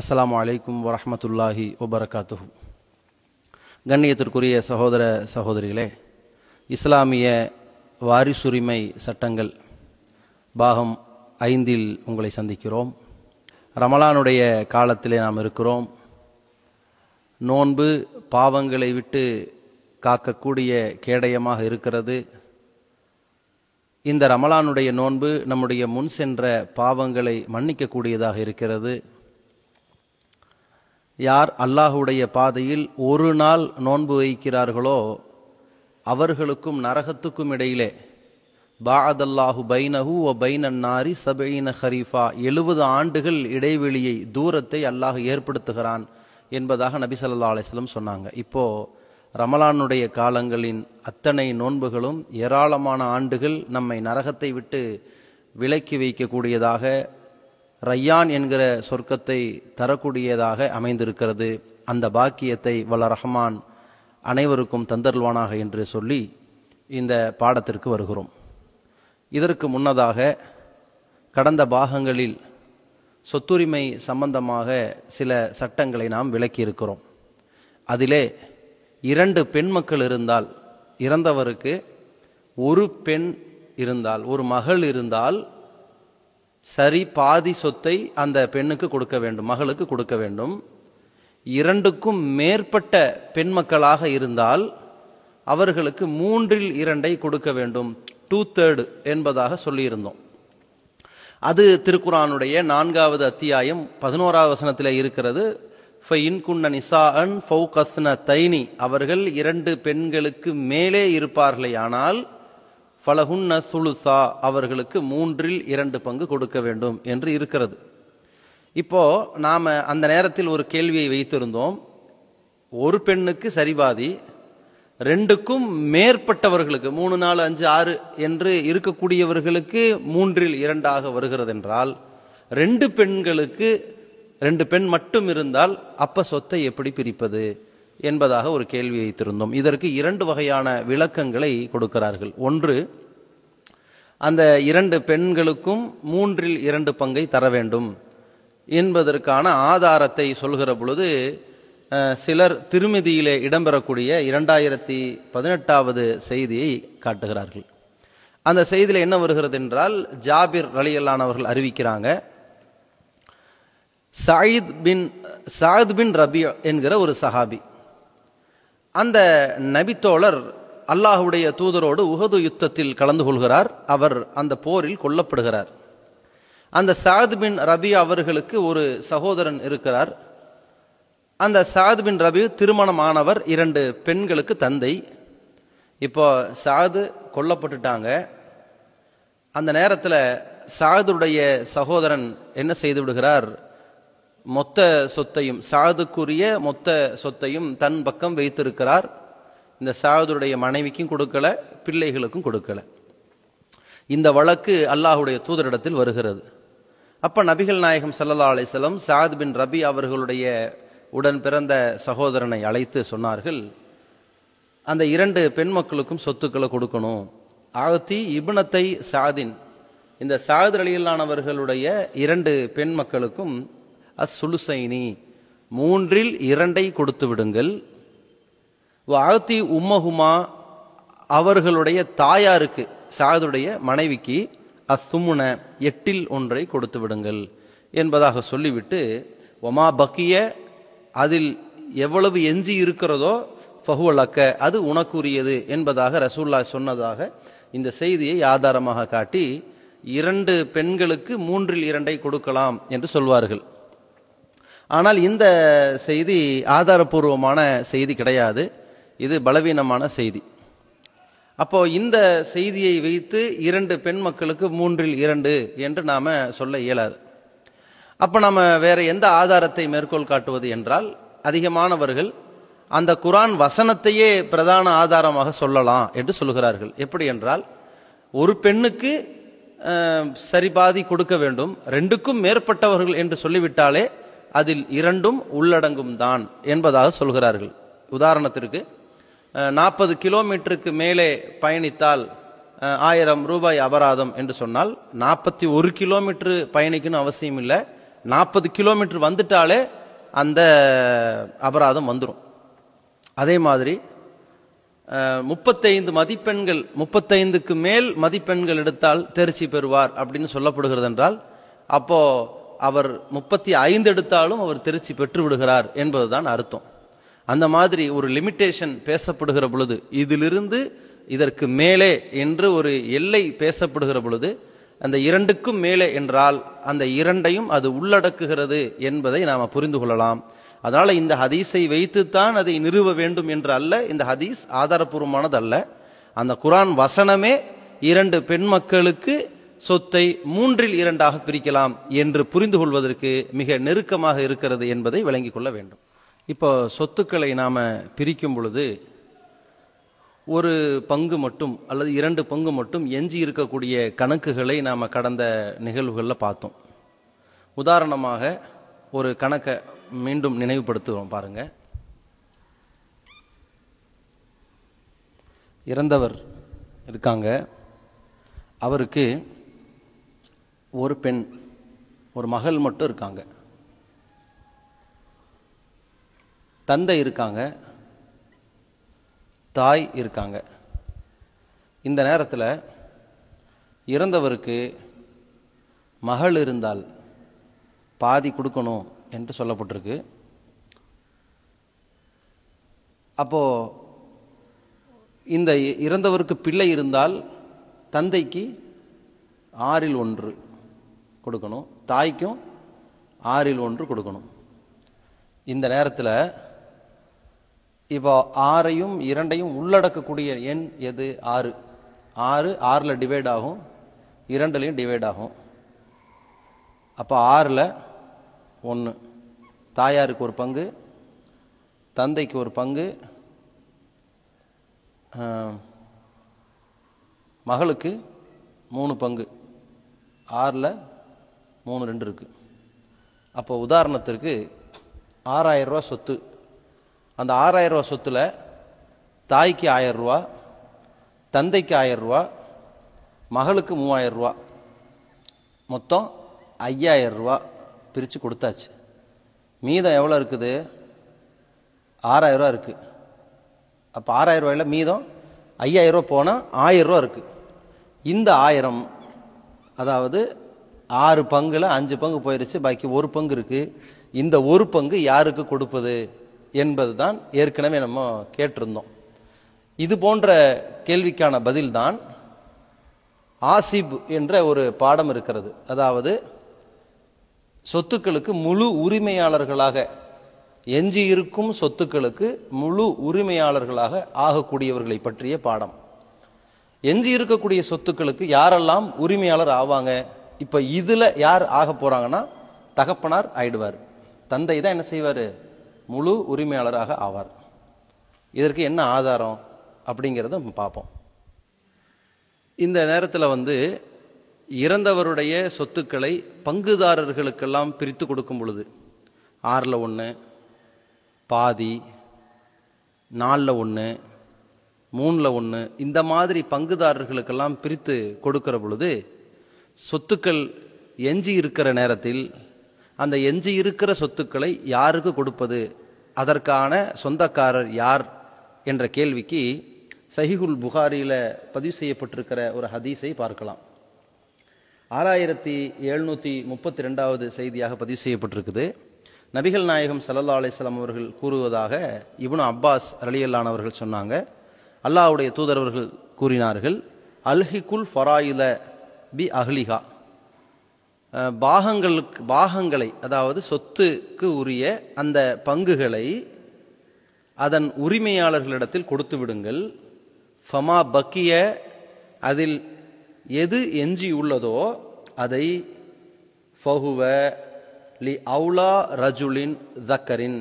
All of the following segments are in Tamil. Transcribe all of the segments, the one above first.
அஸ்லாம் வலைக்கும் வரமத்துல்லாஹி ஒபரகாத்து கண்ணியத்திற்குரிய சகோதர சகோதரிகளே இஸ்லாமிய வாரிசுரிமை சட்டங்கள் பாகம் ஐந்தில் உங்களை சந்திக்கிறோம் ரமலானுடைய காலத்திலே நாம் இருக்கிறோம் நோன்பு பாவங்களை விட்டு காக்கக்கூடிய கேடயமாக இருக்கிறது இந்த ரமலானுடைய நோன்பு நம்முடைய முன் சென்ற பாவங்களை மன்னிக்கக்கூடியதாக இருக்கிறது யார் அல்லாஹுடைய பாதையில் ஒரு நாள் நோன்பு வைக்கிறார்களோ அவர்களுக்கும் நரகத்துக்கும் இடையிலே பாதல்லாஹு பைனஹு ஒ பைனன்னாரி சபைன ஹரீஃபா எழுபது ஆண்டுகள் இடைவெளியை தூரத்தை அல்லாஹ் ஏற்படுத்துகிறான் என்பதாக நபி சொல்லா அலிஸ்லம் சொன்னாங்க இப்போது ரமலானுடைய காலங்களின் அத்தனை நோன்புகளும் ஏராளமான ஆண்டுகள் நம்மை நரகத்தை விட்டு விலக்கி வைக்கக்கூடியதாக ரையான் என்கிற சொர்க்கத்தை தரக்கூடியதாக அமைந்திருக்கிறது அந்த பாக்கியத்தை வல்ல ரஹ்மான் அனைவருக்கும் தந்தருள்வானாக என்று சொல்லி இந்த பாடத்திற்கு வருகிறோம் இதற்கு முன்னதாக கடந்த பாகங்களில் சொத்துரிமை சம்பந்தமாக சில சட்டங்களை நாம் விளக்கியிருக்கிறோம் அதிலே இரண்டு பெண் மக்கள் இருந்தால் இறந்தவருக்கு ஒரு பெண் இருந்தால் ஒரு மகள் இருந்தால் சரி பாதி சொத்தை அந்த பெண்ணுக்கு கொடுக்க வேண்டும் மகளுக்கு கொடுக்க வேண்டும் இரண்டுக்கும் மேற்பட்ட பெண் மக்களாக இருந்தால் அவர்களுக்கு மூன்றில் இரண்டை கொடுக்க வேண்டும் டூ தேர்டு என்பதாக சொல்லியிருந்தோம் அது திருக்குறானுடைய நான்காவது அத்தியாயம் பதினோராவது வசனத்தில் இருக்கிறது ஃபைன்குன்ன நிசா அன் தைனி அவர்கள் இரண்டு பெண்களுக்கு மேலே இருப்பார்களே ஆனால் ஃபலகுன்ன சுலுசா அவர்களுக்கு மூன்றில் இரண்டு பங்கு கொடுக்க வேண்டும் என்று இருக்கிறது இப்போது நாம் அந்த நேரத்தில் ஒரு கேள்வியை வைத்திருந்தோம் ஒரு பெண்ணுக்கு சரிபாதி ரெண்டுக்கும் மேற்பட்டவர்களுக்கு மூணு நாலு அஞ்சு ஆறு என்று இருக்கக்கூடியவர்களுக்கு மூன்றில் இரண்டாக வருகிறது என்றால் ரெண்டு பெண்களுக்கு ரெண்டு பெண் மட்டும் இருந்தால் அப்ப சொத்தை எப்படி பிரிப்பது என்பதாக ஒரு கேள்வி வைத்திருந்தோம் இதற்கு இரண்டு வகையான விளக்கங்களை கொடுக்கிறார்கள் ஒன்று அந்த இரண்டு பெண்களுக்கும் மூன்றில் இரண்டு பங்கை தர வேண்டும் என்பதற்கான ஆதாரத்தை சொல்கிற பொழுது சிலர் திருமதியிலே இடம்பெறக்கூடிய இரண்டாயிரத்தி பதினெட்டாவது செய்தியை காட்டுகிறார்கள் அந்த செய்தியில் என்ன வருகிறது என்றால் ஜாபிர் ரலியல்லானவர்கள் அறிவிக்கிறாங்க சாயித் பின் சாயித் பின் ரபி என்கிற ஒரு சஹாபி அந்த நபித்தோழர் அல்லாஹுடைய தூதரோடு உகது யுத்தத்தில் கலந்து கொள்கிறார் அவர் அந்த போரில் கொல்லப்படுகிறார் அந்த சாத் பின் ரபி அவர்களுக்கு ஒரு சகோதரன் இருக்கிறார் அந்த சாத் பின் ரபி திருமணமானவர் இரண்டு பெண்களுக்கு தந்தை இப்போ சாது கொல்லப்பட்டுட்டாங்க அந்த நேரத்தில் சாதுடைய சகோதரன் என்ன செய்து விடுகிறார் மொத்த சொத்தையும் சாதுக்குரிய மொத்த சொத்தையும் தன் பக்கம் வைத்திருக்கிறார் இந்த சாகதருடைய மனைவிக்கும் கொடுக்கல பிள்ளைகளுக்கும் கொடுக்கல இந்த வழக்கு அல்லாஹுடைய தூதரிடத்தில் வருகிறது அப்போ நபிகள் நாயகம் சல்லா அலிசலம் சாத் பின் ரபி அவர்களுடைய உடன் பிறந்த சகோதரனை அழைத்து சொன்னார்கள் அந்த இரண்டு பெண் மக்களுக்கும் சொத்துக்களை கொடுக்கணும் ஆகத்தி இபுனத்தை சாதின் இந்த சாது அலியிலானவர்களுடைய இரண்டு பெண் மக்களுக்கும் அசுலுசைனி மூன்றில் இரண்டை கொடுத்து விடுங்கள் வாழ்த்தி உம்மஹுமா அவர்களுடைய தாயாருக்கு சாதுடைய மனைவிக்கு அசுமுன எட்டில் ஒன்றை கொடுத்து விடுங்கள் என்பதாக சொல்லிவிட்டு ஒமா பக்கிய அதில் எவ்வளவு எஞ்சி இருக்கிறதோ ஃபஹுவலக்க அது உனக்குரியது என்பதாக ரசூல்லா சொன்னதாக இந்த செய்தியை ஆதாரமாக காட்டி இரண்டு பெண்களுக்கு மூன்றில் இரண்டை கொடுக்கலாம் என்று சொல்வார்கள் ஆனால் இந்த செய்தி ஆதாரபூர்வமான செய்தி கிடையாது இது பலவீனமான செய்தி அப்போ இந்த செய்தியை வைத்து இரண்டு பெண் மக்களுக்கு மூன்றில் இரண்டு என்று நாம் சொல்ல இயலாது அப்போ நாம் வேற எந்த ஆதாரத்தை மேற்கோள் காட்டுவது என்றால் அதிகமானவர்கள் அந்த குரான் வசனத்தையே பிரதான ஆதாரமாக சொல்லலாம் என்று சொல்கிறார்கள் எப்படி என்றால் ஒரு பெண்ணுக்கு சரிபாதி கொடுக்க வேண்டும் ரெண்டுக்கும் மேற்பட்டவர்கள் என்று சொல்லிவிட்டாலே அதில் இரண்டும் உள்ளடங்கும் தான் என்பதாக சொல்கிறார்கள் உதாரணத்திற்கு நாற்பது கிலோமீட்டருக்கு மேலே பயணித்தால் ஆயிரம் ரூபாய் அபராதம் என்று சொன்னால் நாற்பத்தி ஒரு கிலோமீட்டரு பயணிக்கணும் அவசியம் இல்லை நாற்பது கிலோமீட்டர் வந்துட்டாலே அந்த அபராதம் வந்துடும் அதே மாதிரி முப்பத்தைந்து மதிப்பெண்கள் முப்பத்தைந்துக்கு மேல் மதிப்பெண்கள் எடுத்தால் தேர்ச்சி பெறுவார் அப்படின்னு சொல்லப்படுகிறது என்றால் அப்போ அவர் முப்பத்தி ஐந்து எடுத்தாலும் அவர் திருச்சி பெற்று விடுகிறார் என்பதுதான் அர்த்தம் அந்த மாதிரி ஒரு லிமிட்டேஷன் பேசப்படுகிற பொழுது இதிலிருந்து இதற்கு மேலே என்று ஒரு எல்லை பேசப்படுகிற பொழுது அந்த இரண்டுக்கும் மேலே என்றால் அந்த இரண்டையும் அது உள்ளடக்குகிறது என்பதை நாம் புரிந்து கொள்ளலாம் அதனால் இந்த ஹதீஸை வைத்துத்தான் அதை நிறுவ வேண்டும் என்று அல்ல இந்த ஹதீஸ் ஆதாரபூர்வமானது அல்ல அந்த குரான் வசனமே இரண்டு பெண் மக்களுக்கு சொத்தை மூன்றில் இரண்டாக பிரிக்கலாம் என்று புரிந்து கொள்வதற்கு மிக நெருக்கமாக இருக்கிறது என்பதை விளங்கிக் கொள்ள வேண்டும் இப்போ சொத்துக்களை நாம் பிரிக்கும் பொழுது ஒரு பங்கு மட்டும் அல்லது இரண்டு பங்கு மட்டும் எஞ்சி இருக்கக்கூடிய கணக்குகளை நாம் கடந்த நிகழ்வுகளில் பார்த்தோம் உதாரணமாக ஒரு கணக்கை மீண்டும் நினைவுபடுத்துகிறோம் பாருங்கள் இறந்தவர் இருக்காங்க அவருக்கு ஒரு பெண் ஒரு மகள் மட்டும் இருக்காங்க தந்தை இருக்காங்க தாய் இருக்காங்க இந்த நேரத்தில் இறந்தவருக்கு மகள் இருந்தால் பாதி கொடுக்கணும் என்று சொல்லப்பட்டிருக்கு அப்போது இந்த இறந்தவருக்கு பிள்ளை இருந்தால் தந்தைக்கு ஆறில் ஒன்று கொடுக்கணும் தாய்க்கும் ஆறில் ஒன்று கொடுக்கணும் இந்த நேரத்தில் இப்போ ஆறையும் இரண்டையும் உள்ளடக்கக்கூடிய எண் எது ஆறு ஆறு ஆறில் டிவைட் ஆகும் இரண்டுலேயும் டிவைட் ஆகும் அப்போ ஆறில் ஒன்று தாயாருக்கு ஒரு பங்கு தந்தைக்கு ஒரு பங்கு மகளுக்கு மூணு பங்கு ஆறில் மூணு ரெண்டு இருக்குது அப்போ உதாரணத்திற்கு ஆறாயிரம் ரூபா சொத்து அந்த ஆறாயிரரூவா சொத்தில் தாய்க்கு ஆயரூவா தந்தைக்கு ஆயரூவா மகளுக்கு மூவாயிரரூவா மொத்தம் ஐயாயிரரூவா பிரித்து கொடுத்தாச்சு மீதம் எவ்வளோ இருக்குது ஆறாயிரரூவா இருக்குது அப்போ ஆறாயிரரூவாயில் மீதம் ஐயாயிரரூவா போனால் ஆயிரரூவா இருக்குது இந்த ஆயிரம் அதாவது ஆறு பங்கில் அஞ்சு பங்கு போயிடுச்சு பாக்கி ஒரு பங்கு இருக்குது இந்த ஒரு பங்கு யாருக்கு கொடுப்பது என்பது தான் ஏற்கனவே நம்ம கேட்டிருந்தோம் இது போன்ற கேள்விக்கான பதில்தான் ஆசிப் என்ற ஒரு பாடம் இருக்கிறது அதாவது சொத்துக்களுக்கு முழு உரிமையாளர்களாக எஞ்சி இருக்கும் சொத்துக்களுக்கு முழு உரிமையாளர்களாக ஆகக்கூடியவர்களை பற்றிய பாடம் எஞ்சி இருக்கக்கூடிய சொத்துக்களுக்கு யாரெல்லாம் உரிமையாளர் ஆவாங்க இப்போ இதில் யார் ஆக போகிறாங்கன்னா தகப்பனார் ஆயிடுவார் தந்தை தான் என்ன செய்வார் முழு உரிமையாளராக ஆவார் இதற்கு என்ன ஆதாரம் அப்படிங்கிறத பார்ப்போம் இந்த நேரத்தில் வந்து இறந்தவருடைய சொத்துக்களை பங்குதாரர்களுக்கெல்லாம் பிரித்து கொடுக்கும் பொழுது ஆறில் ஒன்று பாதி நாலில் ஒன்று மூணில் ஒன்று இந்த மாதிரி பங்குதாரர்களுக்கெல்லாம் பிரித்து கொடுக்கிற பொழுது சொத்துக்கள் எஞ்சி இருக்கிற நேரத்தில் அந்த எஞ்சி இருக்கிற சொத்துக்களை யாருக்கு கொடுப்பது அதற்கான சொந்தக்காரர் யார் என்ற கேள்விக்கு சஹிகுல் புகாரியில் பதிவு செய்யப்பட்டிருக்கிற ஒரு ஹதீஸை பார்க்கலாம் ஆறாயிரத்தி எழுநூற்றி முப்பத்தி ரெண்டாவது செய்தியாக பதிவு செய்யப்பட்டிருக்குது நபிகள் நாயகம் சல்லா அலிஸ்லாம் அவர்கள் கூறுவதாக இவனு அப்பாஸ் ரலியல்லானவர்கள் சொன்னாங்க அல்லாவுடைய தூதரவர்கள் கூறினார்கள் அல்ஹிகுல் ஃபராயில பி அஹ்லிகா பாகங்களுக்கு பாகங்களை அதாவது சொத்துக்கு உரிய அந்த பங்குகளை அதன் உரிமையாளர்களிடத்தில் கொடுத்து விடுங்கள் ஃபமா பக்கிய அதில் எது எஞ்சி உள்ளதோ அதை ஃபகுவ லி அவுலா ரஜுலின் தக்கரின்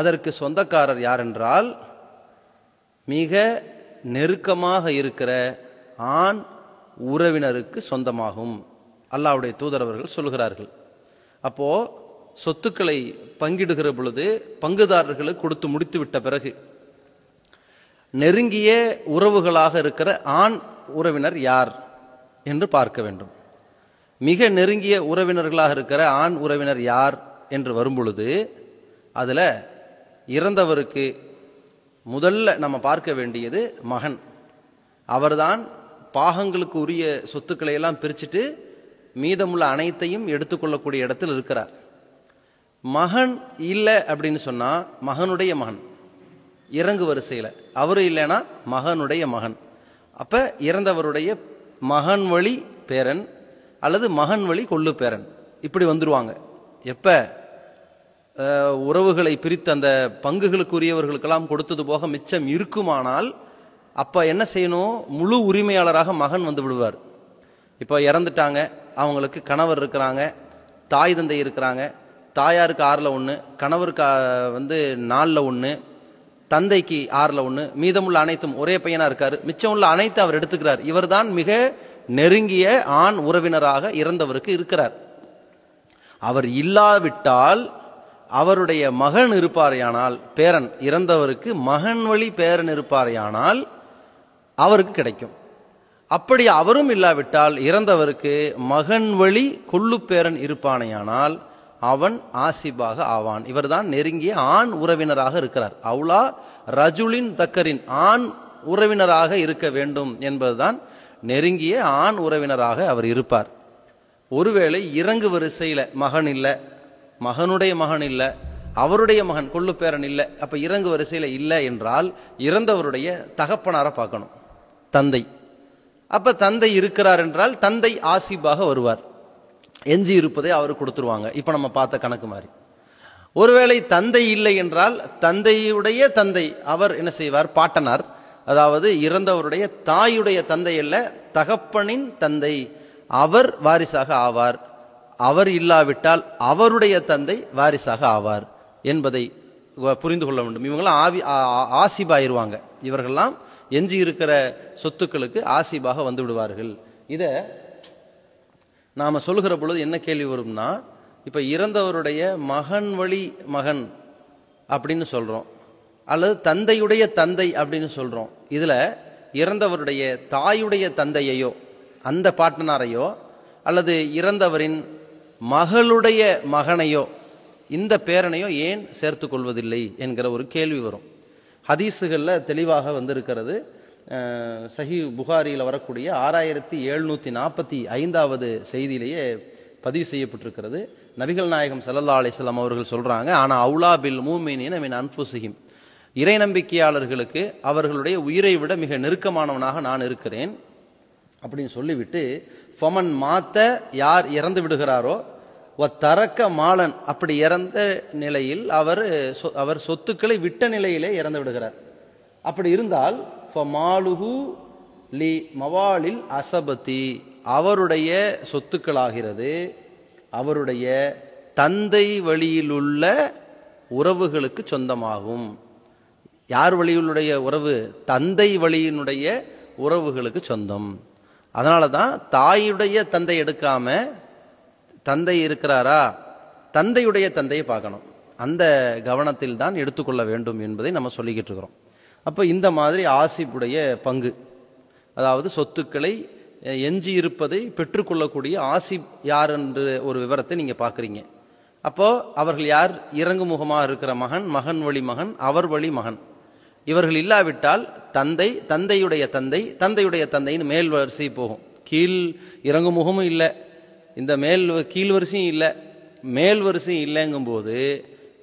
அதற்கு சொந்தக்காரர் யாரென்றால் மிக நெருக்கமாக இருக்கிற ஆண் உறவினருக்கு சொந்தமாகும் அல்லாவுடைய தூதர் அவர்கள் சொல்கிறார்கள் அப்போது சொத்துக்களை பங்கிடுகிற பொழுது பங்குதாரர்களுக்கு கொடுத்து முடித்து விட்ட பிறகு நெருங்கிய உறவுகளாக இருக்கிற ஆண் உறவினர் யார் என்று பார்க்க வேண்டும் மிக நெருங்கிய உறவினர்களாக இருக்கிற ஆண் உறவினர் யார் என்று வரும்பொழுது அதில் இறந்தவருக்கு முதல்ல நம்ம பார்க்க வேண்டியது மகன் அவர்தான் பாகங்களுக்கு உரிய சொத்துக்களை எல்லாம் பிரிச்சுட்டு மீதமுள்ள அனைத்தையும் எடுத்துக்கொள்ளக்கூடிய இடத்தில் இருக்கிறார் மகன் இல்லை அப்படின்னு சொன்னால் மகனுடைய மகன் இறங்கு வரிசையில் அவரு இல்லைன்னா மகனுடைய மகன் அப்போ இறந்தவருடைய மகன் வழி பேரன் அல்லது மகன் வழி கொள்ளு பேரன் இப்படி வந்துடுவாங்க எப்போ உறவுகளை பிரித்து அந்த பங்குகளுக்குரியவர்களுக்கெல்லாம் கொடுத்தது போக மிச்சம் இருக்குமானால் அப்போ என்ன செய்யணும் முழு உரிமையாளராக மகன் வந்து விடுவார் இப்போ இறந்துட்டாங்க அவங்களுக்கு கணவர் இருக்கிறாங்க தாய் தந்தை இருக்கிறாங்க தாயாருக்கு ஆறில் ஒன்று கணவருக்கு வந்து நாலில் ஒன்று தந்தைக்கு ஆறில் ஒன்று மீதமுள்ள அனைத்தும் ஒரே பையனாக இருக்கார் மிச்சம் உள்ள அனைத்து அவர் எடுத்துக்கிறார் இவர் தான் மிக நெருங்கிய ஆண் உறவினராக இறந்தவருக்கு இருக்கிறார் அவர் இல்லாவிட்டால் அவருடைய மகன் இருப்பாரையானால் பேரன் இறந்தவருக்கு மகன் வழி பேரன் இருப்பாரையானால் அவருக்கு கிடைக்கும் அப்படி அவரும் இல்லாவிட்டால் இறந்தவருக்கு மகன் வழி கொள்ளு பேரன் இருப்பானையானால் அவன் ஆசிபாக ஆவான் இவர்தான் நெருங்கிய ஆண் உறவினராக இருக்கிறார் அவுலா ரஜுலின் தக்கரின் ஆண் உறவினராக இருக்க வேண்டும் என்பதுதான் நெருங்கிய ஆண் உறவினராக அவர் இருப்பார் ஒருவேளை இறங்கு வரிசையில் மகன் இல்லை மகனுடைய மகன் இல்லை அவருடைய மகன் கொள்ளு பேரன் இல்லை அப்போ இறங்கு வரிசையில் இல்லை என்றால் இறந்தவருடைய தகப்பனார பார்க்கணும் தந்தை அப்போ தந்தை இருக்கிறார் என்றால் தந்தை ஆசிபாக வருவார் எஞ்சி இருப்பதை அவர் கொடுத்துருவாங்க இப்போ நம்ம பார்த்த கணக்கு மாதிரி ஒருவேளை தந்தை இல்லை என்றால் தந்தையுடைய தந்தை அவர் என்ன செய்வார் பாட்டனார் அதாவது இறந்தவருடைய தாயுடைய தந்தை அல்ல தகப்பனின் தந்தை அவர் வாரிசாக ஆவார் அவர் இல்லாவிட்டால் அவருடைய தந்தை வாரிசாக ஆவார் என்பதை புரிந்து கொள்ள வேண்டும் இவங்களாம் ஆவி ஆசிபாயிருவாங்க இவர்கள்லாம் எஞ்சி இருக்கிற சொத்துக்களுக்கு ஆசிபாக வந்து விடுவார்கள் இதை நாம் சொல்லுகிற பொழுது என்ன கேள்வி வரும்னா இப்போ இறந்தவருடைய மகன் வழி மகன் அப்படின்னு சொல்கிறோம் அல்லது தந்தையுடைய தந்தை அப்படின்னு சொல்கிறோம் இதில் இறந்தவருடைய தாயுடைய தந்தையையோ அந்த பாட்டனாரையோ அல்லது இறந்தவரின் மகளுடைய மகனையோ இந்த பேரனையோ ஏன் சேர்த்து கொள்வதில்லை என்கிற ஒரு கேள்வி வரும் ஹதீஸுகளில் தெளிவாக வந்திருக்கிறது சஹி புகாரியில் வரக்கூடிய ஆறாயிரத்தி எழுநூற்றி நாற்பத்தி ஐந்தாவது செய்தியிலேயே பதிவு செய்யப்பட்டிருக்கிறது நபிகள் நாயகம் சல்லல்லா அலிஸ்லாம் அவர்கள் சொல்கிறாங்க ஆனால் அவுலா பில் மூமீனின் மீன் அன்புசுகிம் இறை நம்பிக்கையாளர்களுக்கு அவர்களுடைய உயிரை விட மிக நெருக்கமானவனாக நான் இருக்கிறேன் அப்படின்னு சொல்லிவிட்டு ஃபமன் மாத்த யார் இறந்து விடுகிறாரோ ஒ தரக்க மாலன் அப்படி இறந்த நிலையில் அவர் அவர் சொத்துக்களை விட்ட நிலையிலே இறந்து விடுகிறார் அப்படி இருந்தால் மாலுகு லி மவாலில் அசபதி அவருடைய சொத்துக்களாகிறது அவருடைய தந்தை வழியிலுள்ள உறவுகளுக்கு சொந்தமாகும் யார் வழியுடைய உறவு தந்தை வழியினுடைய உறவுகளுக்கு சொந்தம் அதனால தான் தாயுடைய தந்தை எடுக்காமல் தந்தை இருக்கிறாரா தந்தையுடைய தந்தையை பார்க்கணும் அந்த கவனத்தில் தான் எடுத்துக்கொள்ள வேண்டும் என்பதை நம்ம சொல்லிக்கிட்டு இருக்கிறோம் அப்போ இந்த மாதிரி ஆசிப்புடைய பங்கு அதாவது சொத்துக்களை எஞ்சி இருப்பதை பெற்றுக்கொள்ளக்கூடிய ஆசி யார் என்று ஒரு விவரத்தை நீங்கள் பார்க்குறீங்க அப்போது அவர்கள் யார் இறங்கு முகமாக இருக்கிற மகன் மகன் வழி மகன் அவர் வழி மகன் இவர்கள் இல்லாவிட்டால் தந்தை தந்தையுடைய தந்தை தந்தையுடைய தந்தைன்னு மேல் வரிசை போகும் கீழ் இறங்கு முகமும் இல்லை இந்த மேல் கீழ் வரிசையும் இல்லை மேல் வரிசையும் இல்லைங்கும்போது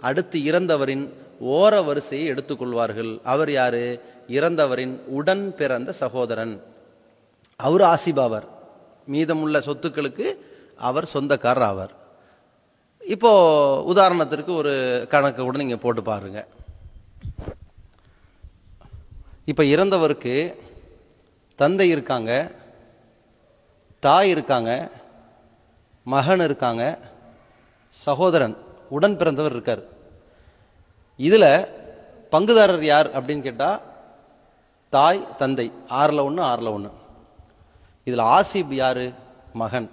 அடுத்து இறந்தவரின் ஓர வரிசையை எடுத்துக்கொள்வார்கள் அவர் யாரு இறந்தவரின் உடன் பிறந்த சகோதரன் அவர் ஆசிபாவர் மீதமுள்ள சொத்துக்களுக்கு அவர் சொந்தக்காரர் ஆவார் இப்போ உதாரணத்திற்கு ஒரு கணக்கு கூட நீங்கள் போட்டு பாருங்க இப்போ இறந்தவருக்கு தந்தை இருக்காங்க தாய் இருக்காங்க மகன் இருக்காங்க சகோதரன் உடன் பிறந்தவர் இருக்கார் இதில் பங்குதாரர் யார் அப்படின்னு கேட்டால் தாய் தந்தை ஆறில் ஒன்று ஆறில் ஒன்று இதில் ஆசிப் யார் மகன்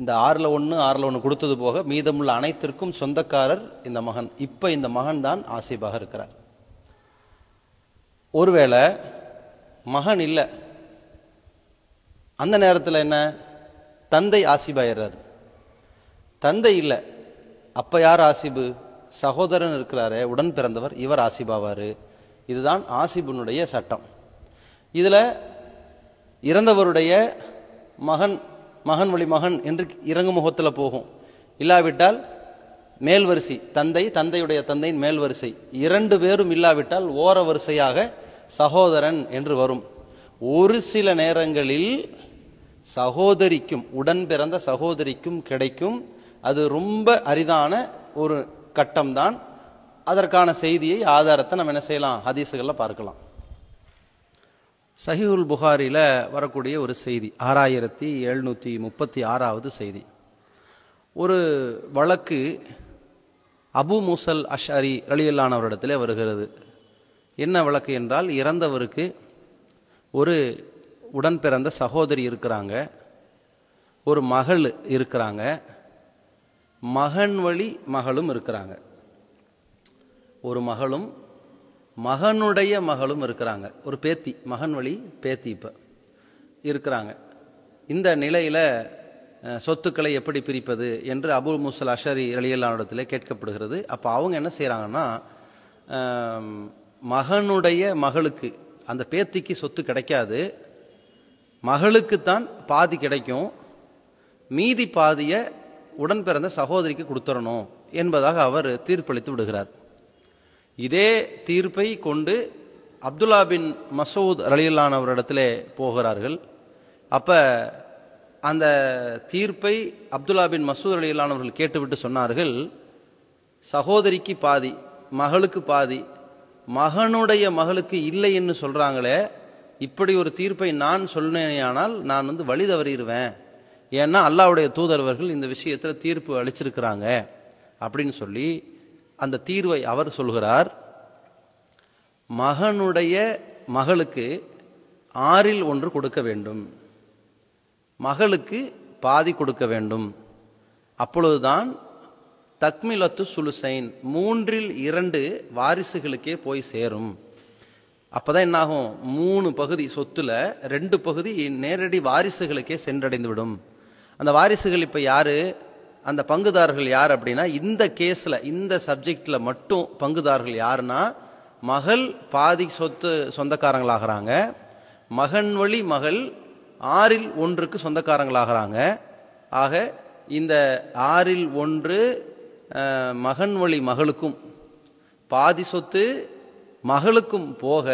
இந்த ஆறில் ஒன்று ஆறில் ஒன்று கொடுத்தது போக மீதமுள்ள அனைத்திற்கும் சொந்தக்காரர் இந்த மகன் இப்போ இந்த மகன் தான் ஆசிபாக இருக்கிறார் ஒருவேளை மகன் இல்லை அந்த நேரத்தில் என்ன தந்தை ஆசிபாயிடுறாரு தந்தை இல்லை அப்போ யார் ஆசிபு சகோதரன் இருக்கிறாரே உடன் பிறந்தவர் இவர் ஆசிபாவார் இதுதான் ஆசிபுனுடைய சட்டம் இதில் இறந்தவருடைய மகன் மகன் வழி மகன் என்று இறங்கு முகத்தில் போகும் இல்லாவிட்டால் மேல் வரிசை தந்தை தந்தையுடைய தந்தையின் மேல் வரிசை இரண்டு பேரும் இல்லாவிட்டால் ஓர வரிசையாக சகோதரன் என்று வரும் ஒரு சில நேரங்களில் சகோதரிக்கும் உடன் பிறந்த சகோதரிக்கும் கிடைக்கும் அது ரொம்ப அரிதான ஒரு கட்டம்தான் அதற்கான செய்தியை ஆதாரத்தை நம்ம என்ன செய்யலாம் ஹதீசுகளில் பார்க்கலாம் சஹிஹுல் புகாரில் வரக்கூடிய ஒரு செய்தி ஆறாயிரத்தி எழுநூற்றி முப்பத்தி ஆறாவது செய்தி ஒரு வழக்கு அபு முசல் அஷாரி அலியல்லானவரிடத்தில் வருகிறது என்ன வழக்கு என்றால் இறந்தவருக்கு ஒரு உடன் பிறந்த சகோதரி இருக்கிறாங்க ஒரு மகள் இருக்கிறாங்க மகன் வழி மகளும் இருக்கிறாங்க ஒரு மகளும் மகனுடைய மகளும் இருக்கிறாங்க ஒரு பேத்தி மகன் வழி பேத்தி இப்போ இருக்கிறாங்க இந்த நிலையில் சொத்துக்களை எப்படி பிரிப்பது என்று அபுல் முசல் அஷரி ரலியல்லானிடத்தில் கேட்கப்படுகிறது அப்போ அவங்க என்ன செய்கிறாங்கன்னா மகனுடைய மகளுக்கு அந்த பேத்திக்கு சொத்து கிடைக்காது மகளுக்குத்தான் பாதி கிடைக்கும் மீதி பாதியை உடன் பிறந்த சகோதரிக்கு கொடுத்துடணும் என்பதாக அவர் தீர்ப்பளித்து விடுகிறார் இதே தீர்ப்பை கொண்டு அப்துல்லா பின் மசூத் ரலியல்லான் அவரிடத்திலே போகிறார்கள் அப்போ அந்த தீர்ப்பை அப்துல்லா பின் மசூத் அலியலான் அவர்கள் கேட்டுவிட்டு சொன்னார்கள் சகோதரிக்கு பாதி மகளுக்கு பாதி மகனுடைய மகளுக்கு இல்லை என்று சொல்கிறாங்களே இப்படி ஒரு தீர்ப்பை நான் சொன்னேனால் நான் வந்து வழி தவறிடுவேன் ஏன்னா அல்லாவுடைய தூதர்வர்கள் இந்த விஷயத்தில் தீர்ப்பு அளிச்சிருக்கிறாங்க அப்படின்னு சொல்லி அந்த தீர்வை அவர் சொல்கிறார் மகனுடைய மகளுக்கு ஆறில் ஒன்று கொடுக்க வேண்டும் மகளுக்கு பாதி கொடுக்க வேண்டும் அப்பொழுதுதான் தக்மிலத்து சுலுசைன் மூன்றில் இரண்டு வாரிசுகளுக்கே போய் சேரும் அப்போ தான் என்னாகும் மூணு பகுதி சொத்தில் ரெண்டு பகுதி நேரடி வாரிசுகளுக்கே சென்றடைந்து விடும் அந்த வாரிசுகள் இப்போ யார் அந்த பங்குதாரர்கள் யார் அப்படின்னா இந்த கேஸில் இந்த சப்ஜெக்டில் மட்டும் பங்குதாரர்கள் யாருன்னா மகள் பாதி சொத்து சொந்தக்காரங்களாகிறாங்க மகன் வழி மகள் ஆறில் ஒன்றுக்கு சொந்தக்காரங்களாகிறாங்க ஆக இந்த ஆறில் ஒன்று மகன் வழி மகளுக்கும் பாதி சொத்து மகளுக்கும் போக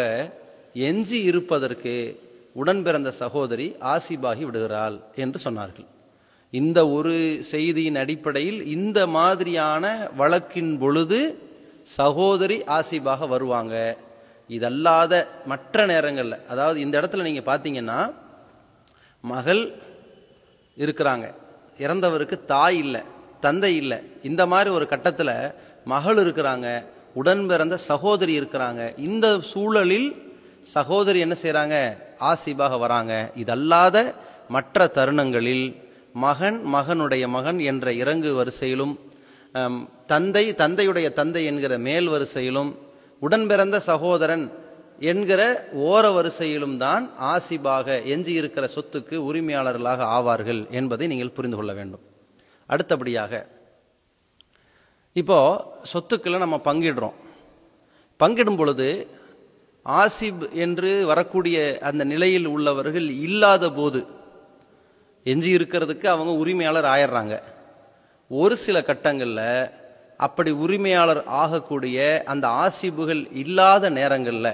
எஞ்சி இருப்பதற்கு உடன் பிறந்த சகோதரி ஆசிபாகி விடுகிறாள் என்று சொன்னார்கள் இந்த ஒரு செய்தியின் அடிப்படையில் இந்த மாதிரியான வழக்கின் பொழுது சகோதரி ஆசிபாக வருவாங்க இதல்லாத மற்ற நேரங்களில் அதாவது இந்த இடத்துல நீங்கள் பார்த்தீங்கன்னா மகள் இருக்கிறாங்க இறந்தவருக்கு தாய் இல்லை தந்தை இல்லை இந்த மாதிரி ஒரு கட்டத்தில் மகள் இருக்கிறாங்க உடன் பிறந்த சகோதரி இருக்கிறாங்க இந்த சூழலில் சகோதரி என்ன செய்கிறாங்க ஆசிபாக வராங்க இதல்லாத மற்ற தருணங்களில் மகன் மகனுடைய மகன் என்ற இறங்கு வரிசையிலும் தந்தை தந்தையுடைய தந்தை என்கிற மேல் வரிசையிலும் உடன்பிறந்த சகோதரன் என்கிற ஓர வரிசையிலும் தான் ஆசிபாக எஞ்சியிருக்கிற சொத்துக்கு உரிமையாளர்களாக ஆவார்கள் என்பதை நீங்கள் புரிந்து கொள்ள வேண்டும் அடுத்தபடியாக இப்போது சொத்துக்களை நம்ம பங்கிடுறோம் பங்கிடும் பொழுது ஆசிப் என்று வரக்கூடிய அந்த நிலையில் உள்ளவர்கள் இல்லாத போது எஞ்சி இருக்கிறதுக்கு அவங்க உரிமையாளர் ஆயிடுறாங்க ஒரு சில கட்டங்களில் அப்படி உரிமையாளர் ஆகக்கூடிய அந்த ஆசிபுகள் இல்லாத நேரங்களில்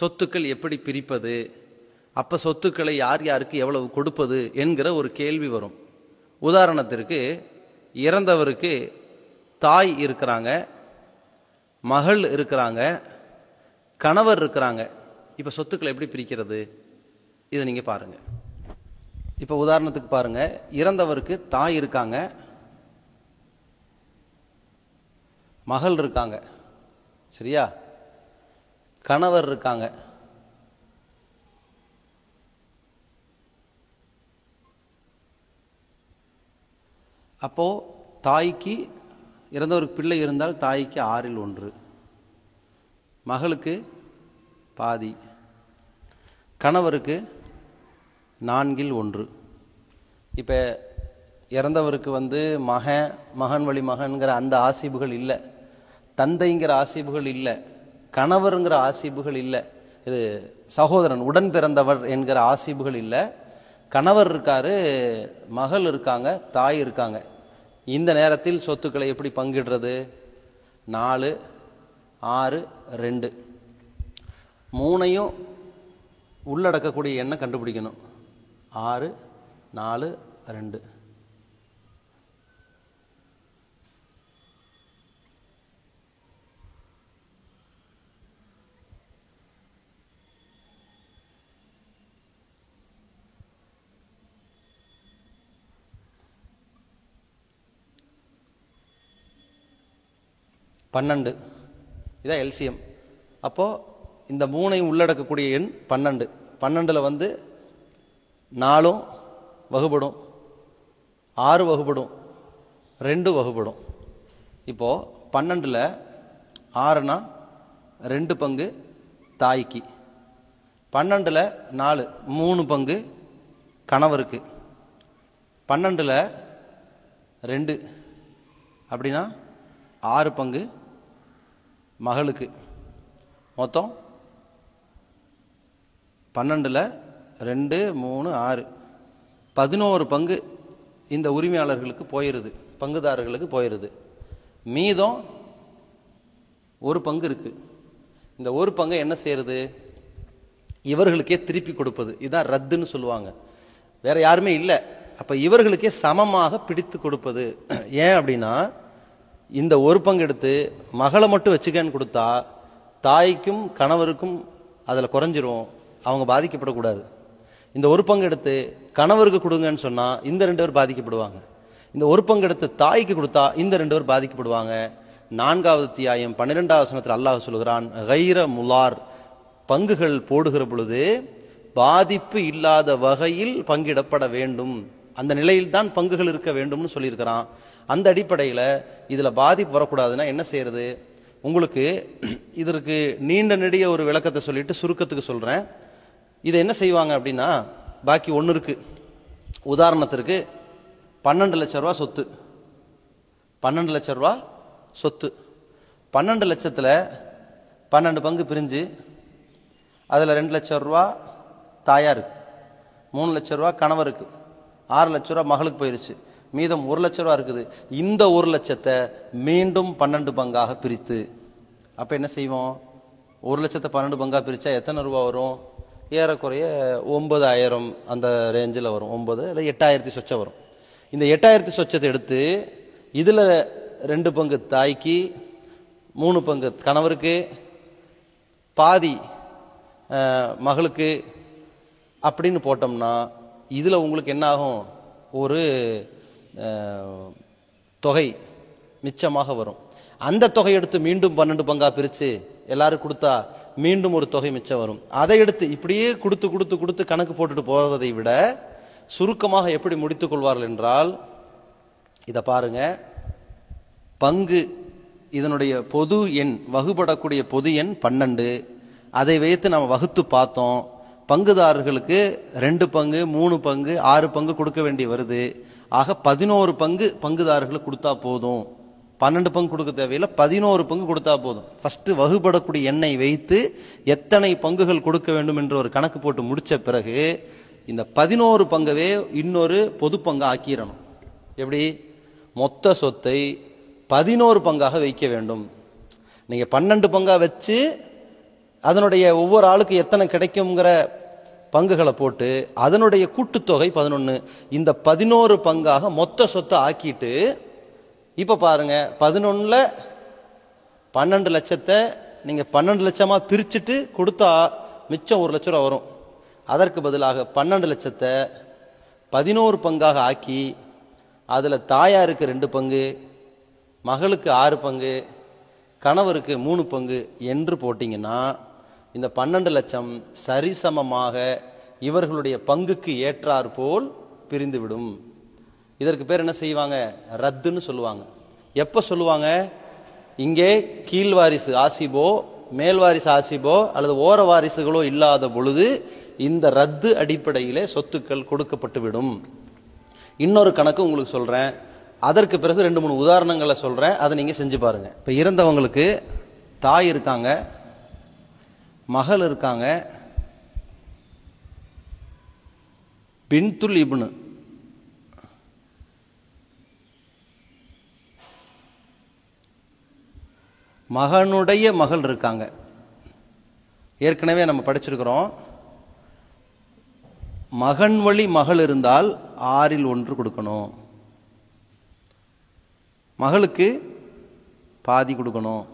சொத்துக்கள் எப்படி பிரிப்பது அப்போ சொத்துக்களை யார் யாருக்கு எவ்வளவு கொடுப்பது என்கிற ஒரு கேள்வி வரும் உதாரணத்திற்கு இறந்தவருக்கு தாய் இருக்கிறாங்க மகள் இருக்கிறாங்க கணவர் இருக்கிறாங்க இப்போ சொத்துக்களை எப்படி பிரிக்கிறது இதை நீங்கள் பாருங்கள் இப்போ உதாரணத்துக்கு பாருங்கள் இறந்தவருக்கு தாய் இருக்காங்க மகள் இருக்காங்க சரியா கணவர் இருக்காங்க அப்போது தாய்க்கு இறந்தவருக்கு பிள்ளை இருந்தால் தாய்க்கு ஆறில் ஒன்று மகளுக்கு பாதி கணவருக்கு நான்கில் ஒன்று இப்போ இறந்தவருக்கு வந்து மகன் மகன் வழி மகன்கிற அந்த ஆசீபுகள் இல்லை தந்தைங்கிற ஆசீபுகள் இல்லை கணவருங்கிற ஆசீபுகள் இல்லை இது சகோதரன் உடன் பிறந்தவர் என்கிற ஆசீபுகள் இல்லை கணவர் இருக்காரு மகள் இருக்காங்க தாய் இருக்காங்க இந்த நேரத்தில் சொத்துக்களை எப்படி பங்கிடுறது நாலு ஆறு ரெண்டு மூணையும் உள்ளடக்கக்கூடிய எண்ணை கண்டுபிடிக்கணும் ஆறு நாலு ரெண்டு பன்னெண்டு இதான் எல்சிஎம் அப்போது இந்த மூணையும் உள்ளடக்கக்கூடிய எண் பன்னெண்டு பன்னெண்டில் வந்து நாலும் வகுப்படும் ஆறு வகுப்படும் ரெண்டு வகுபடும் இப்போது பன்னெண்டில் ஆறுனா ரெண்டு பங்கு தாய்க்கு பன்னெண்டில் நாலு மூணு பங்கு கணவருக்கு பன்னெண்டில் ரெண்டு அப்படின்னா ஆறு பங்கு மகளுக்கு மொத்தம் பன்னெண்டில் ரெண்டு மூணு ஆறு பதினோரு பங்கு இந்த உரிமையாளர்களுக்கு போயிடுது பங்குதாரர்களுக்கு போயிடுது மீதம் ஒரு பங்கு இருக்குது இந்த ஒரு பங்கு என்ன செய்கிறது இவர்களுக்கே திருப்பி கொடுப்பது இதுதான் ரத்துன்னு சொல்லுவாங்க வேறு யாருமே இல்லை அப்போ இவர்களுக்கே சமமாக பிடித்து கொடுப்பது ஏன் அப்படின்னா இந்த ஒரு பங்கு எடுத்து மகளை மட்டும் வச்சுக்கேன்னு கொடுத்தா தாய்க்கும் கணவருக்கும் அதில் குறைஞ்சிரும் அவங்க பாதிக்கப்படக்கூடாது இந்த ஒரு பங்கு எடுத்து கணவருக்கு கொடுங்கன்னு சொன்னால் இந்த ரெண்டு பேர் பாதிக்கப்படுவாங்க இந்த ஒரு பங்கு எடுத்து தாய்க்கு கொடுத்தா இந்த ரெண்டு பேர் பாதிக்கப்படுவாங்க நான்காவது தியாயம் பன்னிரெண்டாவது சனத்தில் அல்லாஹ் சொல்கிறான் கைர முலார் பங்குகள் போடுகிற பொழுது பாதிப்பு இல்லாத வகையில் பங்கிடப்பட வேண்டும் அந்த நிலையில்தான் பங்குகள் இருக்க வேண்டும்னு சொல்லியிருக்கிறான் அந்த அடிப்படையில் இதில் பாதிப்பு வரக்கூடாதுன்னா என்ன செய்யறது உங்களுக்கு இதற்கு நீண்ட நெடிய ஒரு விளக்கத்தை சொல்லிட்டு சுருக்கத்துக்கு சொல்கிறேன் இதை என்ன செய்வாங்க அப்படின்னா பாக்கி ஒன்று இருக்குது உதாரணத்திற்கு பன்னெண்டு லட்ச ரூபா சொத்து பன்னெண்டு லட்ச ரூபா சொத்து பன்னெண்டு லட்சத்தில் பன்னெண்டு பங்கு பிரிஞ்சு அதில் ரெண்டு லட்ச ரூபா தாயாக இருக்குது மூணு லட்ச ரூபா கணவருக்கு ஆறு லட்ச ரூபா மகளுக்கு போயிருச்சு மீதம் ஒரு லட்ச ரூபா இருக்குது இந்த ஒரு லட்சத்தை மீண்டும் பன்னெண்டு பங்காக பிரித்து அப்போ என்ன செய்வோம் ஒரு லட்சத்தை பன்னெண்டு பங்காக பிரித்தா எத்தனை ரூபா வரும் ஏறக்குறைய ஒன்பதாயிரம் அந்த ரேஞ்சில் வரும் ஒம்பது இல்லை எட்டாயிரத்தி சொச்சம் வரும் இந்த எட்டாயிரத்தி சொச்சத்தை எடுத்து இதில் ரெண்டு பங்கு தாய்க்கு மூணு பங்கு கணவருக்கு பாதி மகளுக்கு அப்படின்னு போட்டோம்னா இதில் உங்களுக்கு என்ன ஆகும் ஒரு தொகை மிச்சமாக வரும் அந்த தொகை எடுத்து மீண்டும் பன்னெண்டு பங்கா பிரித்து எல்லாரும் கொடுத்தா மீண்டும் ஒரு தொகை மிச்சம் வரும் அதை எடுத்து இப்படியே கொடுத்து கொடுத்து கொடுத்து கணக்கு போட்டுட்டு போகிறதை விட சுருக்கமாக எப்படி முடித்துக் கொள்வார்கள் என்றால் இதை பாருங்க பங்கு இதனுடைய பொது எண் வகுபடக்கூடிய பொது எண் பன்னெண்டு அதை வைத்து நாம் வகுத்து பார்த்தோம் பங்குதாரர்களுக்கு ரெண்டு பங்கு மூணு பங்கு ஆறு பங்கு கொடுக்க வேண்டி வருது ஆக பதினோரு பங்கு பங்குதாரர்களுக்கு கொடுத்தா போதும் பன்னெண்டு பங்கு கொடுக்க தேவையில்லை பதினோரு பங்கு கொடுத்தா போதும் ஃபர்ஸ்ட் வகுபடக்கூடிய எண்ணெய் வைத்து எத்தனை பங்குகள் கொடுக்க வேண்டும் என்று ஒரு கணக்கு போட்டு முடித்த பிறகு இந்த பதினோரு பங்கவே இன்னொரு பொது பங்கு ஆக்கிடணும் எப்படி மொத்த சொத்தை பதினோரு பங்காக வைக்க வேண்டும் நீங்கள் பன்னெண்டு பங்காக வச்சு அதனுடைய ஒவ்வொரு ஆளுக்கு எத்தனை கிடைக்குங்கிற பங்குகளை போட்டு அதனுடைய கூட்டுத்தொகை பதினொன்று இந்த பதினோரு பங்காக மொத்த சொத்தை ஆக்கிட்டு இப்போ பாருங்கள் பதினொன்றில் பன்னெண்டு லட்சத்தை நீங்கள் பன்னெண்டு லட்சமாக பிரிச்சுட்டு கொடுத்தா மிச்சம் ஒரு லட்ச ரூபா வரும் அதற்கு பதிலாக பன்னெண்டு லட்சத்தை பதினோரு பங்காக ஆக்கி அதில் தாயாருக்கு ரெண்டு பங்கு மகளுக்கு ஆறு பங்கு கணவருக்கு மூணு பங்கு என்று போட்டிங்கன்னா இந்த பன்னெண்டு லட்சம் சரிசமமாக இவர்களுடைய பங்குக்கு ஏற்றார் போல் பிரிந்துவிடும் இதற்கு பேர் என்ன செய்வாங்க ரத்துன்னு சொல்லுவாங்க எப்போ சொல்லுவாங்க இங்கே கீழ் வாரிசு ஆசிபோ மேல் வாரிசு ஆசிபோ அல்லது ஓர வாரிசுகளோ இல்லாத பொழுது இந்த ரத்து அடிப்படையிலே சொத்துக்கள் கொடுக்கப்பட்டுவிடும் இன்னொரு கணக்கு உங்களுக்கு சொல்கிறேன் அதற்கு பிறகு ரெண்டு மூணு உதாரணங்களை சொல்கிறேன் அதை நீங்கள் செஞ்சு பாருங்கள் இப்போ இறந்தவங்களுக்கு தாய் இருக்காங்க மகள் இருக்காங்க பின்துல் இப்னு மகனுடைய மகள் இருக்காங்க ஏற்கனவே நம்ம படிச்சிருக்கிறோம் மகன் வழி மகள் இருந்தால் ஆறில் ஒன்று கொடுக்கணும் மகளுக்கு பாதி கொடுக்கணும்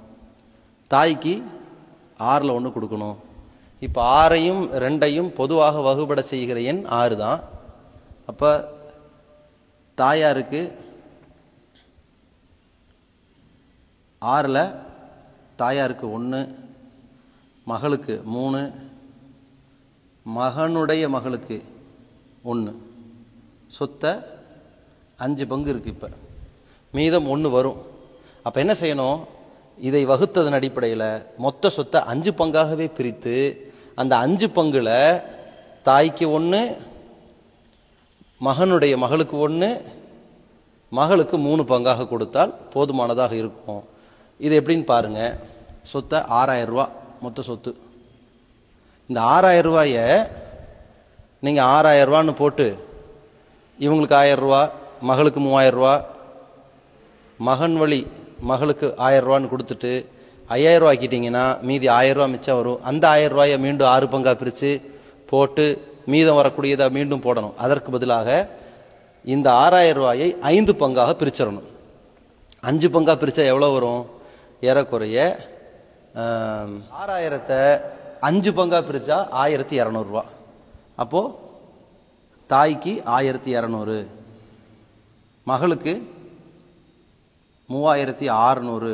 தாய்க்கு ஆறில் ஒன்று கொடுக்கணும் இப்போ ஆறையும் ரெண்டையும் பொதுவாக வகுபட செய்கிற எண் ஆறு தான் அப்போ தாயாருக்கு ஆறில் தாயாருக்கு ஒன்று மகளுக்கு மூணு மகனுடைய மகளுக்கு ஒன்று சொத்தை அஞ்சு பங்கு இருக்குது இப்போ மீதம் ஒன்று வரும் அப்போ என்ன செய்யணும் இதை வகுத்ததன் அடிப்படையில் மொத்த சொத்தை அஞ்சு பங்காகவே பிரித்து அந்த அஞ்சு பங்குல தாய்க்கு ஒன்று மகனுடைய மகளுக்கு ஒன்று மகளுக்கு மூணு பங்காக கொடுத்தால் போதுமானதாக இருக்கும் இது எப்படின்னு பாருங்க சொத்தை ஆறாயிரம் ரூபா மொத்த சொத்து இந்த ஆறாயிரம் ரூபாய நீங்கள் ஆறாயிரம் ரூபான்னு போட்டு இவங்களுக்கு ஆயிரம் ரூபா மகளுக்கு மூவாயிரம் ரூபா மகன் வழி மகளுக்கு ஆயிரம் ரூபான்னு கொடுத்துட்டு ஐயாயிரம் ஆக்கிட்டீங்கன்னா மீதி ஆயிரம் ரூபா மிச்சம் வரும் அந்த ஆயிரம் ரூபாயை மீண்டும் ஆறு பங்காக பிரித்து போட்டு மீதம் வரக்கூடியதை மீண்டும் போடணும் அதற்கு பதிலாக இந்த ஆறாயிரம் ரூபாயை ஐந்து பங்காக பிரிச்சிடணும் அஞ்சு பங்காக பிரித்தா எவ்வளோ வரும் ஏறக்குறைய ஆறாயிரத்தை அஞ்சு பங்காக பிரித்தா ஆயிரத்தி இரநூறுவா அப்போது தாய்க்கு ஆயிரத்தி இரநூறு மகளுக்கு மூவாயிரத்தி ஆறுநூறு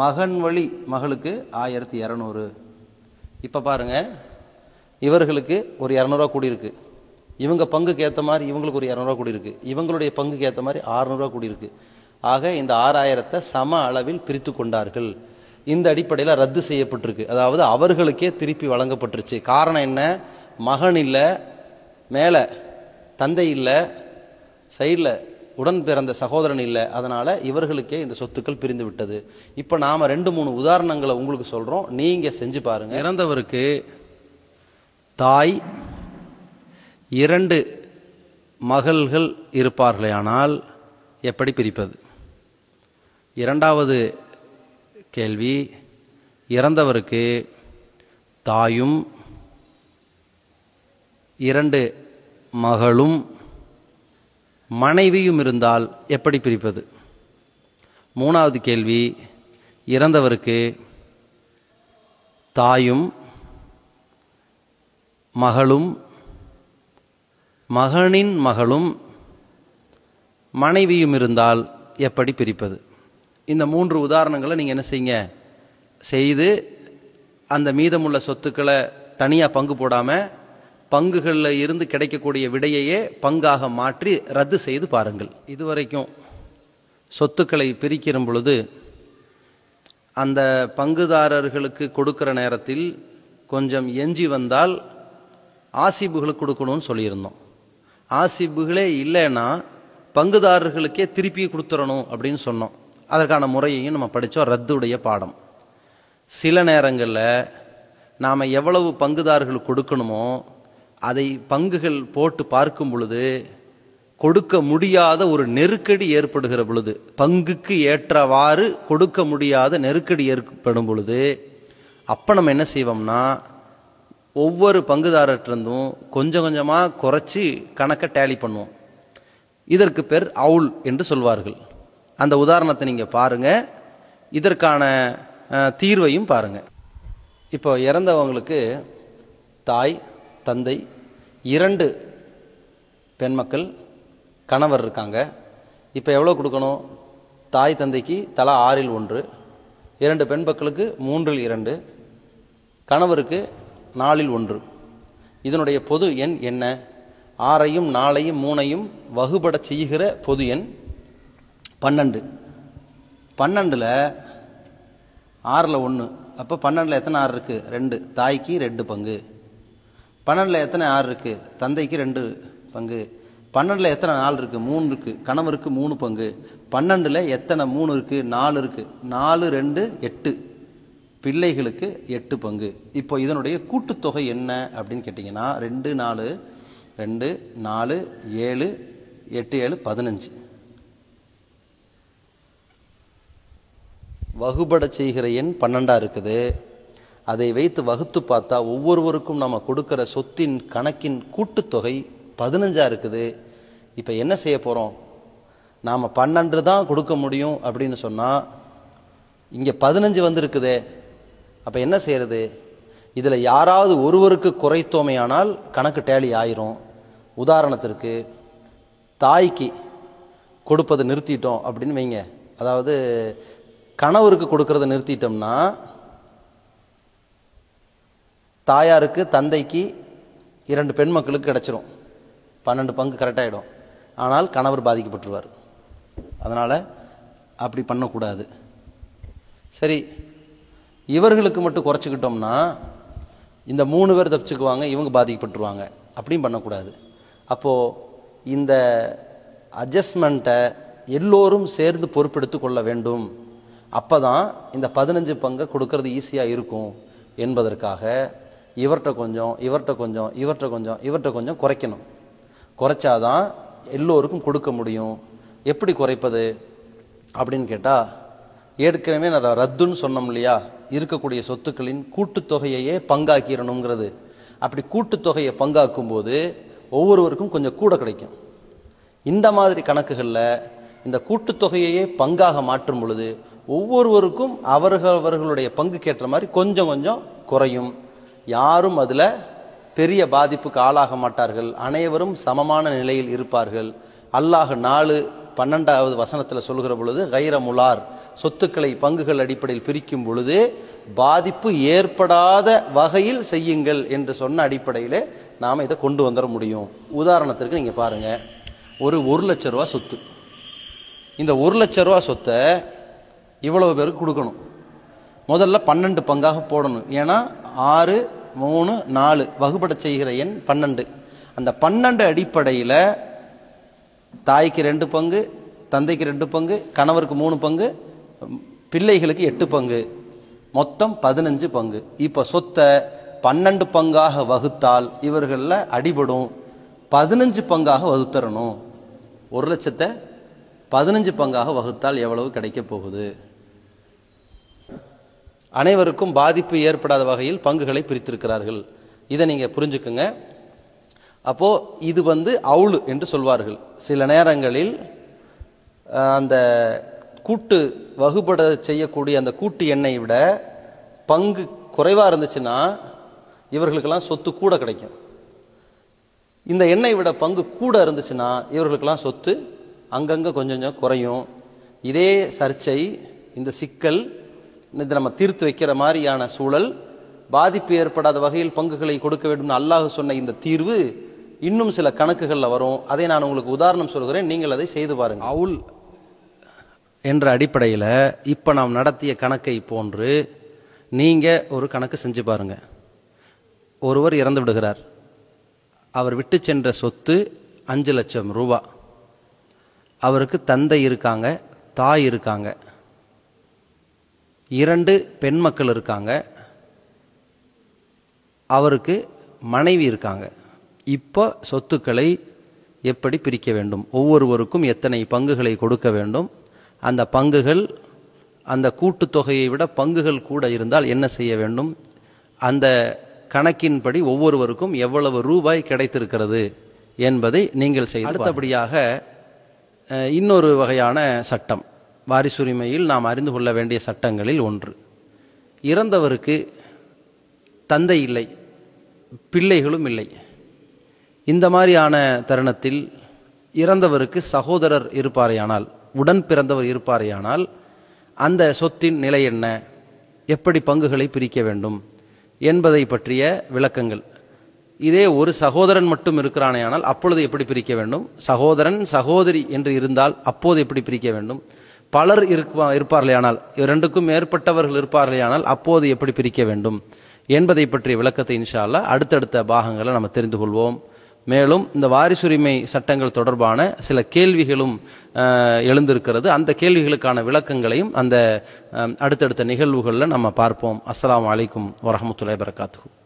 மகன் வழி மகளுக்கு ஆயிரத்தி இரநூறு இப்போ பாருங்கள் இவர்களுக்கு ஒரு இரநூறுவா கூடியிருக்கு இவங்க பங்குக்கு ஏற்ற மாதிரி இவங்களுக்கு ஒரு இரநூறுவா கூடியிருக்கு இவங்களுடைய பங்குக்கு ஏற்ற மாதிரி ஆறுநூறுவா கூடியிருக்கு ஆக இந்த ஆறாயிரத்தை சம அளவில் பிரித்து கொண்டார்கள் இந்த அடிப்படையில் ரத்து செய்யப்பட்டிருக்கு அதாவது அவர்களுக்கே திருப்பி வழங்கப்பட்டுருச்சு காரணம் என்ன மகன் இல்லை மேலே தந்தை இல்லை சைடில் உடன் பிறந்த சகோதரன் இல்லை அதனால் இவர்களுக்கே இந்த சொத்துக்கள் பிரிந்து விட்டது இப்போ நாம் ரெண்டு மூணு உதாரணங்களை உங்களுக்கு சொல்கிறோம் நீங்கள் செஞ்சு பாருங்கள் இறந்தவருக்கு தாய் இரண்டு மகள்கள் ஆனால் எப்படி பிரிப்பது இரண்டாவது கேள்வி இறந்தவருக்கு தாயும் இரண்டு மகளும் மனைவியும் இருந்தால் எப்படி பிரிப்பது மூணாவது கேள்வி இறந்தவருக்கு தாயும் மகளும் மகனின் மகளும் மனைவியும் இருந்தால் எப்படி பிரிப்பது இந்த மூன்று உதாரணங்களை நீங்கள் என்ன செய்யுங்க செய்து அந்த மீதமுள்ள சொத்துக்களை தனியாக பங்கு போடாமல் பங்குகளில் இருந்து கிடைக்கக்கூடிய விடையையே பங்காக மாற்றி ரத்து செய்து பாருங்கள் இதுவரைக்கும் சொத்துக்களை பிரிக்கிற பொழுது அந்த பங்குதாரர்களுக்கு கொடுக்குற நேரத்தில் கொஞ்சம் எஞ்சி வந்தால் ஆசிபுகளுக்கு கொடுக்கணும்னு சொல்லியிருந்தோம் ஆசிபுகளே இல்லைன்னா பங்குதாரர்களுக்கே திருப்பி கொடுத்துடணும் அப்படின்னு சொன்னோம் அதற்கான முறையையும் நம்ம படித்தோம் ரத்துடைய பாடம் சில நேரங்களில் நாம் எவ்வளவு பங்குதாரர்கள் கொடுக்கணுமோ அதை பங்குகள் போட்டு பார்க்கும் பொழுது கொடுக்க முடியாத ஒரு நெருக்கடி ஏற்படுகிற பொழுது பங்குக்கு ஏற்றவாறு கொடுக்க முடியாத நெருக்கடி ஏற்படும் பொழுது அப்போ நம்ம என்ன செய்வோம்னா ஒவ்வொரு பங்குதாரர்கிட்டருந்தும் கொஞ்சம் கொஞ்சமாக குறைச்சி கணக்கை டேலி பண்ணுவோம் இதற்கு பேர் அவுல் என்று சொல்வார்கள் அந்த உதாரணத்தை நீங்கள் பாருங்கள் இதற்கான தீர்வையும் பாருங்கள் இப்போ இறந்தவங்களுக்கு தாய் தந்தை இரண்டு பெண் மக்கள் கணவர் இருக்காங்க இப்போ எவ்வளோ கொடுக்கணும் தாய் தந்தைக்கு தலா ஆறில் ஒன்று இரண்டு பெண் மக்களுக்கு மூன்றில் இரண்டு கணவருக்கு நாலில் ஒன்று இதனுடைய பொது எண் என்ன ஆறையும் நாளையும் மூணையும் வகுபட செய்கிற பொது எண் பன்னெண்டு பன்னெண்டில் ஆறில் ஒன்று அப்போ பன்னெண்டில் எத்தனை ஆறு இருக்குது ரெண்டு தாய்க்கு ரெண்டு பங்கு பன்னெண்டில் எத்தனை ஆறு இருக்குது தந்தைக்கு ரெண்டு பங்கு பன்னெண்டில் எத்தனை நாலு இருக்குது மூணு இருக்குது கணவருக்கு மூணு பங்கு பன்னெண்டில் எத்தனை மூணு இருக்குது நாலு இருக்குது நாலு ரெண்டு எட்டு பிள்ளைகளுக்கு எட்டு பங்கு இப்போ இதனுடைய கூட்டுத்தொகை என்ன அப்படின்னு கேட்டிங்கன்னா ரெண்டு நாலு ரெண்டு நாலு ஏழு எட்டு ஏழு பதினஞ்சு வகுபட செய்கிற எண் பன்னெண்டாக இருக்குது அதை வைத்து வகுத்து பார்த்தா ஒவ்வொருவருக்கும் நம்ம கொடுக்குற சொத்தின் கணக்கின் கூட்டுத்தொகை பதினஞ்சாக இருக்குது இப்போ என்ன செய்ய போகிறோம் நாம் பன்னெண்டு தான் கொடுக்க முடியும் அப்படின்னு சொன்னால் இங்கே பதினஞ்சு வந்திருக்குதே அப்போ என்ன செய்கிறது இதில் யாராவது ஒருவருக்கு குறைத்தோமையானால் கணக்கு டேலி ஆயிரும் உதாரணத்திற்கு தாய்க்கு கொடுப்பதை நிறுத்திட்டோம் அப்படின்னு வைங்க அதாவது கணவருக்கு கொடுக்கறத நிறுத்திட்டோம்னா தாயாருக்கு தந்தைக்கு இரண்டு பெண் மக்களுக்கு கிடச்சிரும் பன்னெண்டு பங்கு கரெக்டாகிடும் ஆனால் கணவர் பாதிக்கப்பட்டுருவார் அதனால் அப்படி பண்ணக்கூடாது சரி இவர்களுக்கு மட்டும் குறைச்சிக்கிட்டோம்னா இந்த மூணு பேர் தப்பிச்சுக்குவாங்க இவங்க பாதிக்கப்பட்டுருவாங்க அப்படியும் பண்ணக்கூடாது அப்போது இந்த அட்ஜஸ்ட்மெண்ட்டை எல்லோரும் சேர்ந்து பொறுப்பெடுத்து கொள்ள வேண்டும் அப்போ தான் இந்த பதினஞ்சு பங்கை கொடுக்கறது ஈஸியாக இருக்கும் என்பதற்காக இவர்கிட்ட கொஞ்சம் இவர்கிட்ட கொஞ்சம் இவர்கிட்ட கொஞ்சம் இவர்கிட்ட கொஞ்சம் குறைக்கணும் குறைச்சாதான் எல்லோருக்கும் கொடுக்க முடியும் எப்படி குறைப்பது அப்படின்னு கேட்டால் ஏற்கனவே நான் ரத்துன்னு சொன்னோம் இல்லையா இருக்கக்கூடிய சொத்துக்களின் கூட்டுத்தொகையையே பங்காக்கிடணுங்கிறது அப்படி கூட்டுத்தொகையை பங்காக்கும் போது ஒவ்வொருவருக்கும் கொஞ்சம் கூட கிடைக்கும் இந்த மாதிரி கணக்குகளில் இந்த கூட்டுத்தொகையையே பங்காக மாற்றும் பொழுது ஒவ்வொருவருக்கும் அவர்கள் அவர்களுடைய பங்குக்கேற்ற மாதிரி கொஞ்சம் கொஞ்சம் குறையும் யாரும் அதில் பெரிய பாதிப்புக்கு ஆளாக மாட்டார்கள் அனைவரும் சமமான நிலையில் இருப்பார்கள் அல்லாஹ் நாலு பன்னெண்டாவது வசனத்தில் சொல்கிற பொழுது கைரமுலார் சொத்துக்களை பங்குகள் அடிப்படையில் பிரிக்கும் பொழுது பாதிப்பு ஏற்படாத வகையில் செய்யுங்கள் என்று சொன்ன அடிப்படையில் நாம் இதை கொண்டு வந்துட முடியும் உதாரணத்திற்கு நீங்கள் பாருங்கள் ஒரு ஒரு லட்ச ரூபா சொத்து இந்த ஒரு லட்ச ரூபா சொத்தை இவ்வளவு பேருக்கு கொடுக்கணும் முதல்ல பன்னெண்டு பங்காக போடணும் ஏன்னா ஆறு மூணு நாலு வகுப்பட செய்கிற எண் பன்னெண்டு அந்த பன்னெண்டு அடிப்படையில் தாய்க்கு ரெண்டு பங்கு தந்தைக்கு ரெண்டு பங்கு கணவருக்கு மூணு பங்கு பிள்ளைகளுக்கு எட்டு பங்கு மொத்தம் பதினஞ்சு பங்கு இப்போ சொத்தை பன்னெண்டு பங்காக வகுத்தால் இவர்களில் அடிபடும் பதினஞ்சு பங்காக வகுத்தரணும் ஒரு லட்சத்தை பதினஞ்சு பங்காக வகுத்தால் எவ்வளவு கிடைக்கப் போகுது அனைவருக்கும் பாதிப்பு ஏற்படாத வகையில் பங்குகளை பிரித்திருக்கிறார்கள் இதை நீங்கள் புரிஞ்சுக்குங்க அப்போது இது வந்து அவுளு என்று சொல்வார்கள் சில நேரங்களில் அந்த கூட்டு வகுபட செய்யக்கூடிய அந்த கூட்டு எண்ணெயை விட பங்கு குறைவாக இருந்துச்சுன்னா இவர்களுக்கெல்லாம் சொத்து கூட கிடைக்கும் இந்த எண்ணெய் விட பங்கு கூட இருந்துச்சுன்னா இவர்களுக்கெல்லாம் சொத்து அங்கங்கே கொஞ்சம் கொஞ்சம் குறையும் இதே சர்ச்சை இந்த சிக்கல் இது நம்ம தீர்த்து வைக்கிற மாதிரியான சூழல் பாதிப்பு ஏற்படாத வகையில் பங்குகளை கொடுக்க வேண்டும்னு அல்லாஹ் சொன்ன இந்த தீர்வு இன்னும் சில கணக்குகளில் வரும் அதை நான் உங்களுக்கு உதாரணம் சொல்கிறேன் நீங்கள் அதை செய்து பாருங்கள் அவுல் என்ற அடிப்படையில் இப்போ நாம் நடத்திய கணக்கை போன்று நீங்கள் ஒரு கணக்கு செஞ்சு பாருங்கள் ஒருவர் இறந்து விடுகிறார் அவர் விட்டு சென்ற சொத்து அஞ்சு லட்சம் ரூபா அவருக்கு தந்தை இருக்காங்க தாய் இருக்காங்க இரண்டு பெண் மக்கள் இருக்காங்க அவருக்கு மனைவி இருக்காங்க இப்போ சொத்துக்களை எப்படி பிரிக்க வேண்டும் ஒவ்வொருவருக்கும் எத்தனை பங்குகளை கொடுக்க வேண்டும் அந்த பங்குகள் அந்த கூட்டுத்தொகையை விட பங்குகள் கூட இருந்தால் என்ன செய்ய வேண்டும் அந்த கணக்கின்படி ஒவ்வொருவருக்கும் எவ்வளவு ரூபாய் கிடைத்திருக்கிறது என்பதை நீங்கள் செய்து அடுத்தபடியாக இன்னொரு வகையான சட்டம் வாரிசுரிமையில் நாம் அறிந்து கொள்ள வேண்டிய சட்டங்களில் ஒன்று இறந்தவருக்கு தந்தை இல்லை பிள்ளைகளும் இல்லை இந்த மாதிரியான தருணத்தில் இறந்தவருக்கு சகோதரர் இருப்பாரையானால் உடன் பிறந்தவர் இருப்பாரையானால் அந்த சொத்தின் நிலை என்ன எப்படி பங்குகளை பிரிக்க வேண்டும் என்பதை பற்றிய விளக்கங்கள் இதே ஒரு சகோதரன் மட்டும் இருக்கிறானேயானால் அப்பொழுது எப்படி பிரிக்க வேண்டும் சகோதரன் சகோதரி என்று இருந்தால் அப்போது எப்படி பிரிக்க வேண்டும் பலர் இருப்பா இருப்பார்களேயானால் இரண்டுக்கும் மேற்பட்டவர்கள் இருப்பார்களேயானால் அப்போது எப்படி பிரிக்க வேண்டும் என்பதை பற்றிய விளக்கத்தை இன்ஷால்லா அடுத்தடுத்த பாகங்களை நம்ம தெரிந்து கொள்வோம் மேலும் இந்த வாரிசுரிமை சட்டங்கள் தொடர்பான சில கேள்விகளும் எழுந்திருக்கிறது அந்த கேள்விகளுக்கான விளக்கங்களையும் அந்த அடுத்தடுத்த நிகழ்வுகளில் நம்ம பார்ப்போம் அஸ்லாம் வலைக்கும் வரமத்துல வரகாத்து